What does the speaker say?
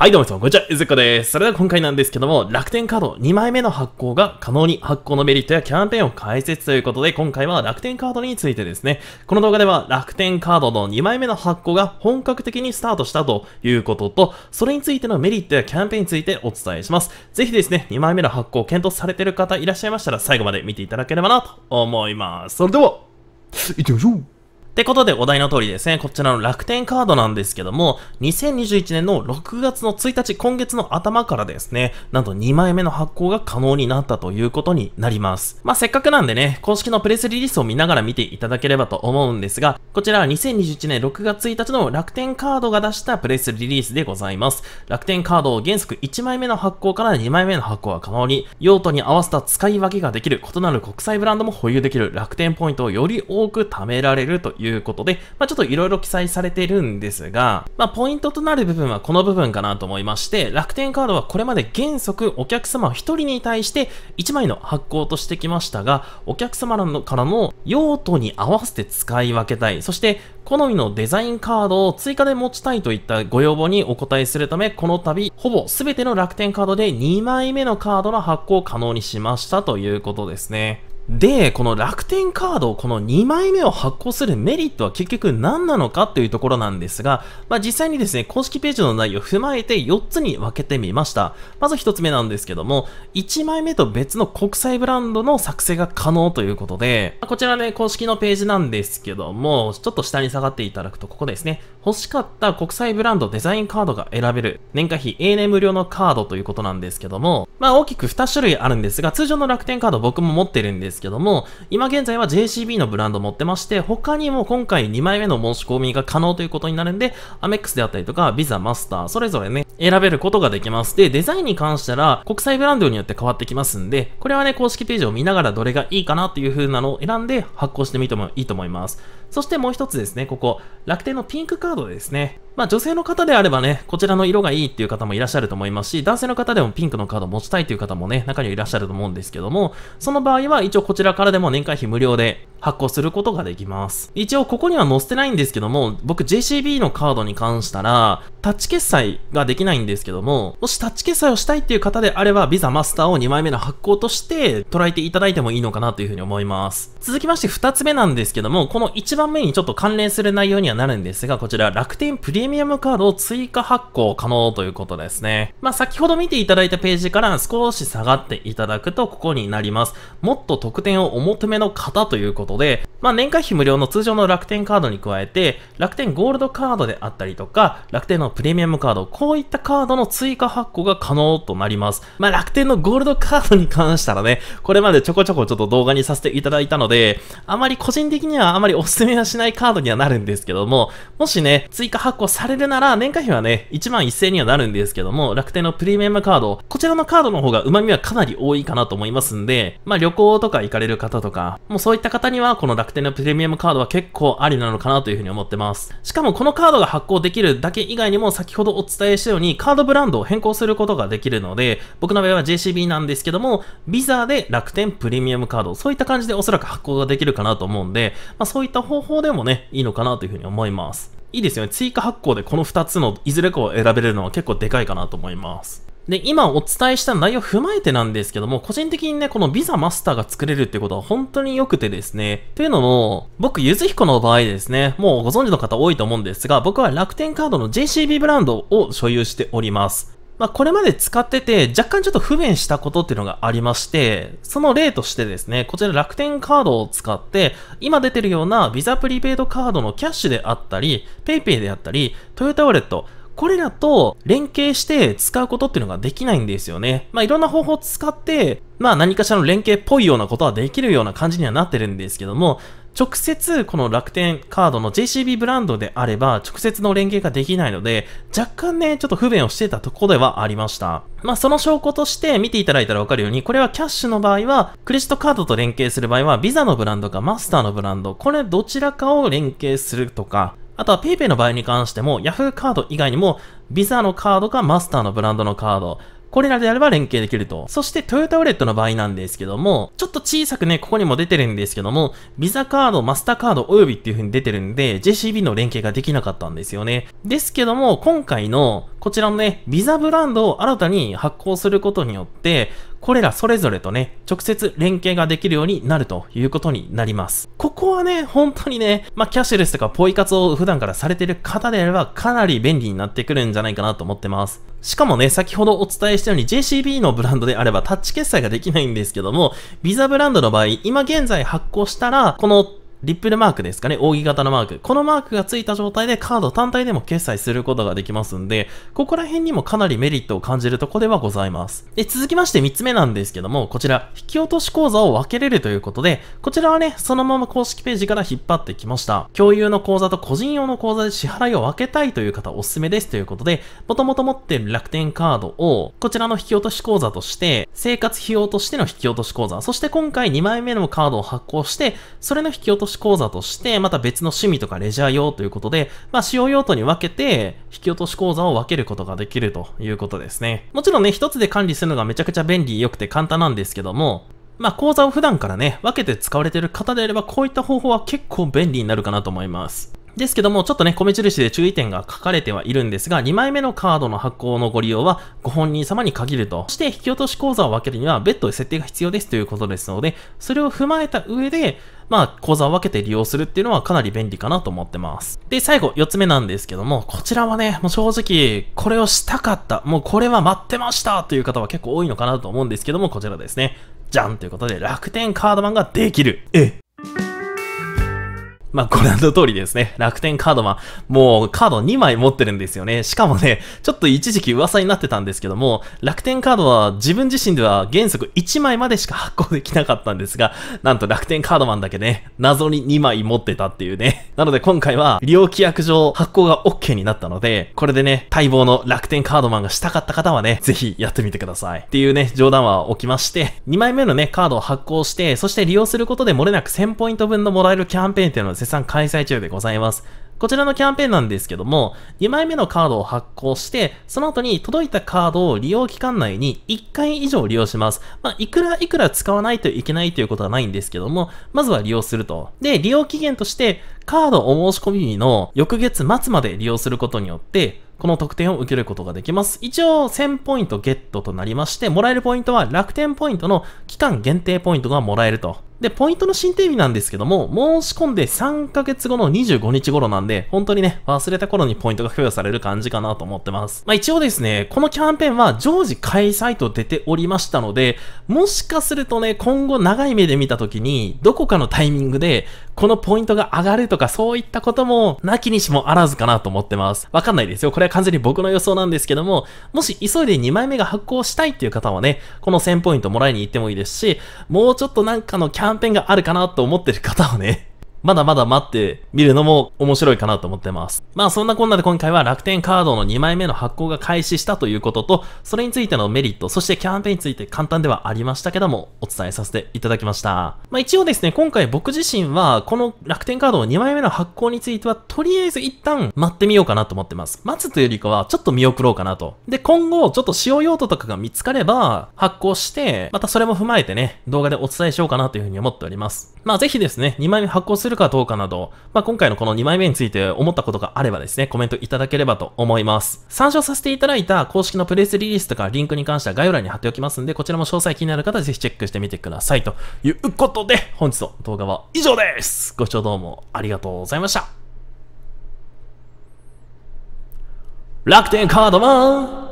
はいどうも皆さん、こんにちは、ゆずっこです。それでは今回なんですけども、楽天カード2枚目の発行が可能に発行のメリットやキャンペーンを解説ということで、今回は楽天カードについてですね、この動画では楽天カードの2枚目の発行が本格的にスタートしたということと、それについてのメリットやキャンペーンについてお伝えします。ぜひですね、2枚目の発行を検討されている方いらっしゃいましたら、最後まで見ていただければなと思います。それでは、行ってみましょうってことでお題の通りですね、こちらの楽天カードなんですけども、2021年の6月の1日、今月の頭からですね、なんと2枚目の発行が可能になったということになります。まあ、せっかくなんでね、公式のプレスリリースを見ながら見ていただければと思うんですが、こちらは2021年6月1日の楽天カードが出したプレスリリースでございます。楽天カードを原則1枚目の発行から2枚目の発行が可能に、用途に合わせた使い分けができる異なる国際ブランドも保有できる楽天ポイントをより多く貯められるということで、まあ、ちょっといろいろ記載されてるんですが、まあ、ポイントとなる部分はこの部分かなと思いまして、楽天カードはこれまで原則お客様1人に対して1枚の発行としてきましたが、お客様からの用途に合わせて使い分けたい、そして好みのデザインカードを追加で持ちたいといったご要望にお答えするため、この度、ほぼ全ての楽天カードで2枚目のカードの発行を可能にしましたということですね。で、この楽天カード、この2枚目を発行するメリットは結局何なのかというところなんですが、まあ、実際にですね、公式ページの内容を踏まえて4つに分けてみました。まず1つ目なんですけども、1枚目と別の国際ブランドの作成が可能ということで、こちらね、公式のページなんですけども、ちょっと下に下がっていただくと、ここですね、欲しかった国際ブランドデザインカードが選べる、年会費 A 年無料のカードということなんですけども、まあ、大きく2種類あるんですが、通常の楽天カード僕も持ってるんですですけども、今現在は JCB のブランド持ってまして、他にも今回2枚目の申し込みが可能ということになるんで、アメックスであったりとか、ビザ、マスター、それぞれね、選べることができます。で、デザインに関したら、国際ブランドによって変わってきますんで、これはね、公式ページを見ながらどれがいいかなっていう風なのを選んで発行してみてもいいと思います。そしてもう一つですね、ここ、楽天のピンクカードですね。まあ女性の方であればね、こちらの色がいいっていう方もいらっしゃると思いますし、男性の方でもピンクのカードを持ちたいという方もね、中にはいらっしゃると思うんですけども、その場合は一応こちらからでも年会費無料で発行することができます。一応ここには載せてないんですけども、僕 JCB のカードに関したら、タッチ決済ができないんですけども、もしタッチ決済をしたいっていう方であれば、ビザマスターを2枚目の発行として捉えていただいてもいいのかなというふうに思います。続きまして2つ目なんですけども、この1番目にちょっと関連する内容にはなるんですが、こちら楽天プリリミアムカードを追加発行可能ということですね。まあ、先ほど見ていただいたページから少し下がっていただくとここになります。もっと特典をお求めの方ということで、まあ、年会費無料の通常の楽天カードに加えて、楽天ゴールドカードであったりとか、楽天のプレミアムカード、こういったカードの追加発行が可能となります。まあ、楽天のゴールドカードに関したらね、これまでちょこちょこちょっと動画にさせていただいたので、あまり個人的にはあまりお勧めはしないカードにはなるんですけども、もしね、追加発行されるなら、年会費はね、1万1000円にはなるんですけども、楽天のプレミアムカード、こちらのカードの方が旨味はかなり多いかなと思いますんで、まあ旅行とか行かれる方とか、もうそういった方には、この楽天のプレミアムカードは結構ありなのかなというふうに思ってます。しかもこのカードが発行できるだけ以外にも、先ほどお伝えしたように、カードブランドを変更することができるので、僕の場合は JCB なんですけども、ビザで楽天プレミアムカード、そういった感じでおそらく発行ができるかなと思うんで、まあそういった方法でもね、いいのかなというふうに思います。いいですよね。追加発行でこの2つのいずれかを選べるのは結構でかいかなと思います。で、今お伝えした内容を踏まえてなんですけども、個人的にね、このビザマスターが作れるってことは本当に良くてですね。というのも、僕、ゆずひこの場合ですね、もうご存知の方多いと思うんですが、僕は楽天カードの JCB ブランドを所有しております。まあ、これまで使ってて若干ちょっと不便したことっていうのがありまして、その例としてですね、こちら楽天カードを使って、今出てるような Visa プリペイドカードのキャッシュであったり、PayPay であったり、トヨタウォレット、これらと連携して使うことっていうのができないんですよね。まあ、いろんな方法を使って、まあ何かしらの連携っぽいようなことはできるような感じにはなってるんですけども、直接この楽天カードの JCB ブランドであれば直接の連携ができないので若干ねちょっと不便をしてたとこではありましたまあその証拠として見ていただいたらわかるようにこれはキャッシュの場合はクレジットカードと連携する場合はビザのブランドかマスターのブランドこれどちらかを連携するとかあとは PayPay の場合に関しても Yahoo カード以外にもビザのカードかマスターのブランドのカードこれらであれば連携できると。そしてトヨタウレットの場合なんですけども、ちょっと小さくね、ここにも出てるんですけども、ビザカード、マスターカード及びっていう風に出てるんで、JCB の連携ができなかったんですよね。ですけども、今回のこちらのね、ビザブランドを新たに発行することによって、これらそれぞれとね、直接連携ができるようになるということになります。ここはね、本当にね、まあ、キャッシュレスとかポイ活を普段からされてる方であれば、かなり便利になってくるんじゃないかなと思ってます。しかもね、先ほどお伝えしたように JCB のブランドであればタッチ決済ができないんですけども、Visa ブランドの場合、今現在発行したら、このリップルマークですかね、扇形のマーク。このマークがついた状態でカード単体でも決済することができますんで、ここら辺にもかなりメリットを感じるとこではございます。で、続きまして3つ目なんですけども、こちら、引き落とし口座を分けれるということで、こちらはね、そのまま公式ページから引っ張ってきました。共有の口座と個人用の口座で支払いを分けたいという方おすすめですということで、もともと持ってる楽天カードを、こちらの引き落とし口座として、生活費用としての引き落とし口座、そして今回2枚目のカードを発行して、それの引き落とし資口座として、また別の趣味とかレジャー用ということで、まあ、使用用途に分けて、引き落とし口座を分けることができるということですね。もちろんね、一つで管理するのがめちゃくちゃ便利、良くて簡単なんですけども、まあ、口座を普段からね、分けて使われてる方であれば、こういった方法は結構便利になるかなと思います。ですけども、ちょっとね、米印で注意点が書かれてはいるんですが、2枚目のカードの発行のご利用はご本人様に限ると。して、引き落とし口座を分けるには別途設定が必要ですということですので、それを踏まえた上で、まあ、口座を分けて利用するっていうのはかなり便利かなと思ってます。で、最後、4つ目なんですけども、こちらはね、もう正直、これをしたかった、もうこれは待ってましたという方は結構多いのかなと思うんですけども、こちらですね。じゃんということで、楽天カードマンができる。えまあ、ご覧の通りですね、楽天カードマン、もうカード2枚持ってるんですよね。しかもね、ちょっと一時期噂になってたんですけども、楽天カードは自分自身では原則1枚までしか発行できなかったんですが、なんと楽天カードマンだけね、謎に2枚持ってたっていうね。なので今回は、利用規約上発行が OK になったので、これでね、待望の楽天カードマンがしたかった方はね、ぜひやってみてください。っていうね、冗談は起きまして、2枚目のね、カードを発行して、そして利用することで漏れなく1000ポイント分のもらえるキャンペーンっていうのを絶賛開催中でございます。こちらのキャンペーンなんですけども、2枚目のカードを発行して、その後に届いたカードを利用期間内に1回以上利用します。まあ、いくらいくら使わないといけないということはないんですけども、まずは利用すると。で、利用期限として、カードお申し込み日の翌月末まで利用することによって、この特典を受けることができます。一応1000ポイントゲットとなりまして、もらえるポイントは楽天ポイントの期間限定ポイントがもらえるとで、ポイントの新定日なんですけども、申し込んで3ヶ月後の25日頃なんで、本当にね、忘れた頃にポイントが付与される感じかなと思ってます。まあ一応ですね、このキャンペーンは常時開催と出ておりましたので、もしかするとね、今後長い目で見た時に、どこかのタイミングで、このポイントが上がるとかそういったこともなきにしもあらずかなと思ってます。わかんないですよ。これは完全に僕の予想なんですけども、もし急いで2枚目が発行したいっていう方はね、この1000ポイントもらいに行ってもいいですし、もうちょっとなんかのキャンペーンがあるかなと思ってる方はね、まだまだ待ってみるのも面白いかなと思ってます。まあそんなこんなで今回は楽天カードの2枚目の発行が開始したということと、それについてのメリット、そしてキャンペーンについて簡単ではありましたけども、お伝えさせていただきました。まあ一応ですね、今回僕自身は、この楽天カードの2枚目の発行については、とりあえず一旦待ってみようかなと思ってます。待つというよりかは、ちょっと見送ろうかなと。で、今後、ちょっと使用用途とかが見つかれば、発行して、またそれも踏まえてね、動画でお伝えしようかなというふうに思っております。まあぜひですね、2枚目発行するかどうかなど、まあ今回のこの2枚目について思ったことがあればですね、コメントいただければと思います。参照させていただいた公式のプレスリリースとかリンクに関しては概要欄に貼っておきますんで、こちらも詳細気になる方はぜひチェックしてみてください。ということで、本日の動画は以上ですご視聴どうもありがとうございました楽天カードマン